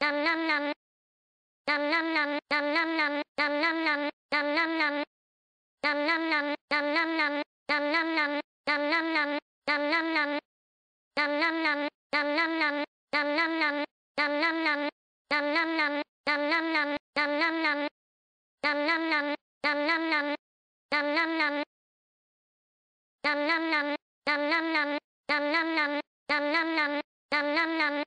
Nam nam nam. Nam nam nam, nam nam nam, nam nam nam, nam nam nam. Nam nam nam, nam nam nam, nam nam nam, nam nam nam, nam nam nam. Nam nam nam, nam nam nam, nam nam nam, nam nam nam. Nam nam nam, nam nam nam, nam nam nam. Nam nam nam, nam nam nam, nam nam nam. Nam nam nam, nam nam nam, nam nam nam, nam nam nam, nam nam nam, nam nam nam.